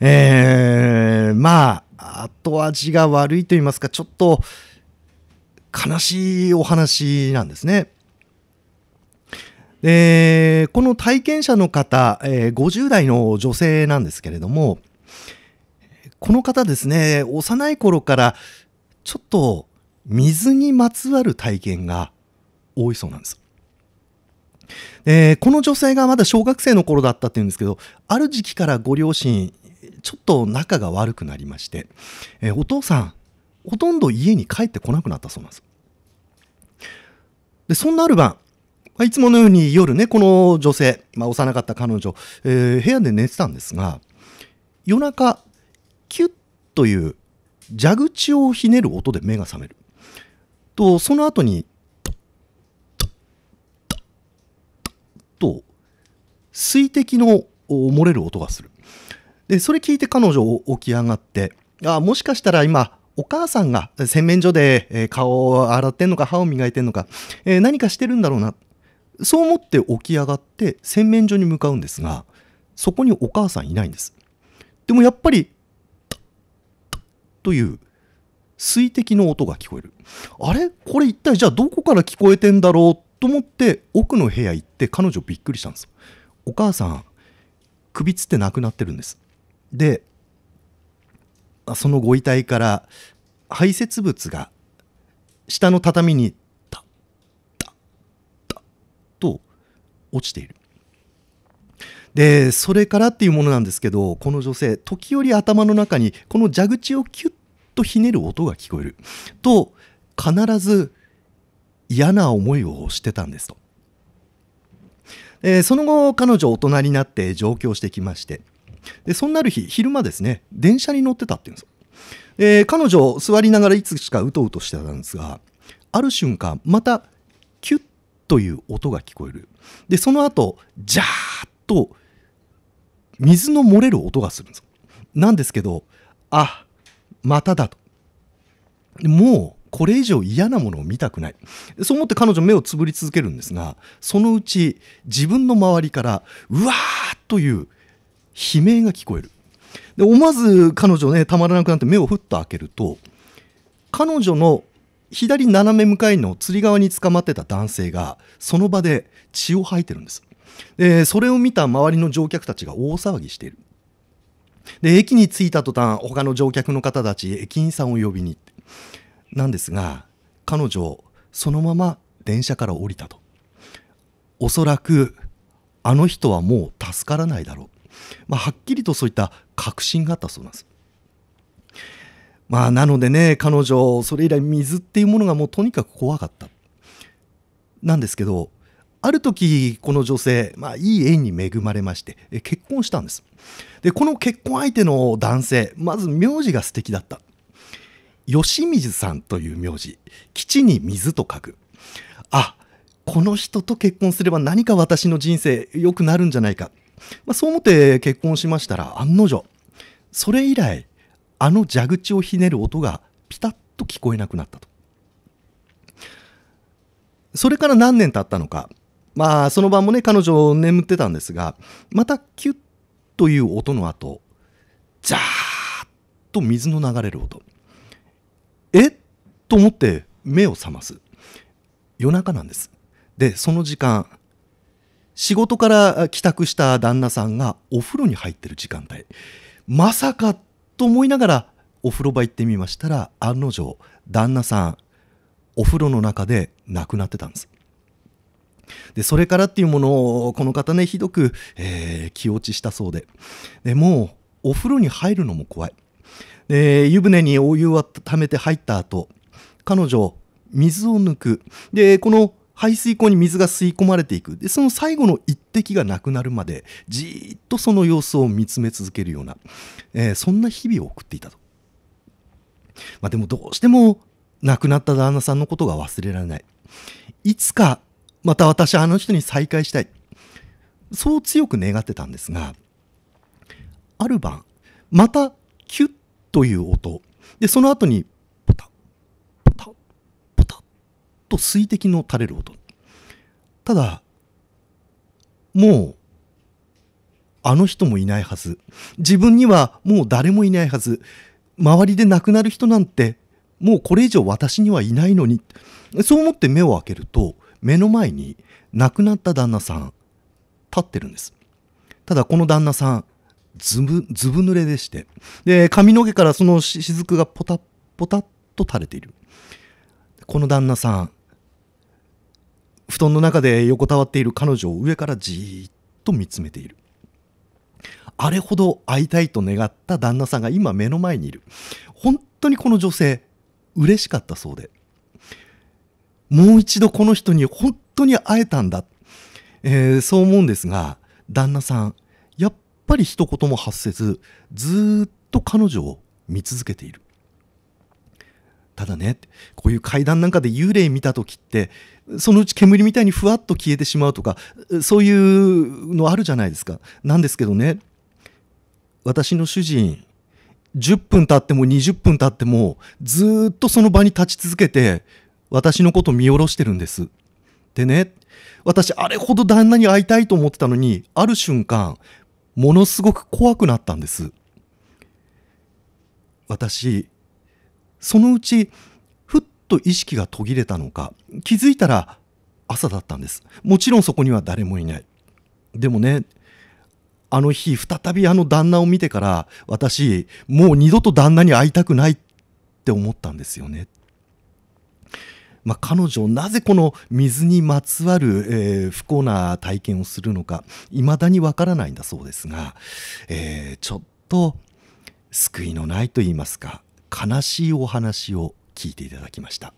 えー、まあ、後味が悪いと言いますか、ちょっと悲しいお話なんですね。で、この体験者の方、え50代の女性なんですけれども、この方ですね、幼い頃からちょっと水にまつわる体験が多いそうなんです。でこの女性がまだ小学生の頃だったっていうんですけどある時期からご両親ちょっと仲が悪くなりまして、えお父さん、ほとんど家に帰ってこなくなったそうなんです。で、そんなある晩、いつものように夜ね、この女性、まあ、幼かった彼女、えー、部屋で寝てたんですが、夜中、キュッという蛇口をひねる音で目が覚める。と、その後に、と、水滴の漏れる音がする。でそれ聞いて彼女起き上がってあもしかしたら今お母さんが洗面所で顔を洗ってんのか歯を磨いてんのか、えー、何かしてるんだろうなそう思って起き上がって洗面所に向かうんですがそこにお母さんいないんですでもやっぱりという水滴の音が聞こえるあれこれ一体じゃあどこから聞こえてんだろうと思って奥の部屋行って彼女びっくりしたんですお母さん首つって亡くなってるんですでそのご遺体から排泄物が下の畳にタッタッタッと落ちている。でそれからっていうものなんですけどこの女性時折頭の中にこの蛇口をキュッとひねる音が聞こえると必ず嫌な思いをしてたんですと。その後彼女大人になって上京してきましてでそんなある日昼間ですね電車に乗ってたっていうんですよ、えー、彼女座りながらいつしかうとうとしてたんですがある瞬間またキュッという音が聞こえるでその後ジャーッと水の漏れる音がするんですなんですけどあまただともうこれ以上嫌なものを見たくないそう思って彼女目をつぶり続けるんですがそのうち自分の周りからうわーという悲鳴が聞こえるで思わず彼女ねたまらなくなって目をふっと開けると彼女の左斜め向かいの釣り側に捕まってた男性がその場で血を吐いてるんですでそれを見た周りの乗客たちが大騒ぎしているで駅に着いた途端他の乗客の方たち駅員さんを呼びに行ってなんですが彼女そのまま電車から降りたとおそらくあの人はもう助からないだろうまあ、はっきりとそういった確信があったそうなんです。まあ、なのでね彼女それ以来水っていうものがもうとにかく怖かった。なんですけどある時この女性、まあ、いい縁に恵まれまして結婚したんですでこの結婚相手の男性まず名字が素敵だった吉水さんという名字基地に水と書くあこの人と結婚すれば何か私の人生良くなるんじゃないかまあ、そう思って結婚しましたら案の定それ以来あの蛇口をひねる音がピタッと聞こえなくなったとそれから何年経ったのかまあその晩もね彼女眠ってたんですがまたキュッという音の後ジャーッと水の流れる音えっと思って目を覚ます夜中なんですでその時間仕事から帰宅した旦那さんがお風呂に入ってる時間帯まさかと思いながらお風呂場行ってみましたら案の定旦那さんお風呂の中で亡くなってたんです。でそれからっていうものをこの方ねひどく、えー、気落ちしたそうででもうお風呂に入るのも怖いで湯船にお湯をためて入った後彼女水を抜くでこの排水溝に水が吸い込まれていくでその最後の一滴がなくなるまでじーっとその様子を見つめ続けるような、えー、そんな日々を送っていたと、まあ、でもどうしても亡くなった旦那さんのことが忘れられないいつかまた私あの人に再会したいそう強く願ってたんですがある晩またキュッという音でその後にと水滴の垂れる音ただもうあの人もいないはず自分にはもう誰もいないはず周りで亡くなる人なんてもうこれ以上私にはいないのにそう思って目を開けると目の前に亡くなった旦那さん立ってるんですただこの旦那さんずぶずぶ濡れでしてで髪の毛からその雫がポタポタッと垂れているこの旦那さん布団の中で横たわっている彼女を上からじーっと見つめているあれほど会いたいと願った旦那さんが今目の前にいる本当にこの女性嬉しかったそうでもう一度この人に本当に会えたんだ、えー、そう思うんですが旦那さんやっぱり一言も発せずずっと彼女を見続けているただねこういう階段なんかで幽霊見た時ってそのうち煙みたいにふわっと消えてしまうとかそういうのあるじゃないですかなんですけどね私の主人10分経っても20分経ってもずっとその場に立ち続けて私のこと見下ろしてるんですでね私あれほど旦那に会いたいと思ってたのにある瞬間ものすごく怖くなったんです私そのうちふっと意識が途切れたのか気づいたら朝だったんですもちろんそこには誰もいないでもねあの日再びあの旦那を見てから私もう二度と旦那に会いたくないって思ったんですよねまあ、彼女なぜこの水にまつわる、えー、不幸な体験をするのかいまだにわからないんだそうですが、えー、ちょっと救いのないと言いますか悲しいお話を聞いていただきました。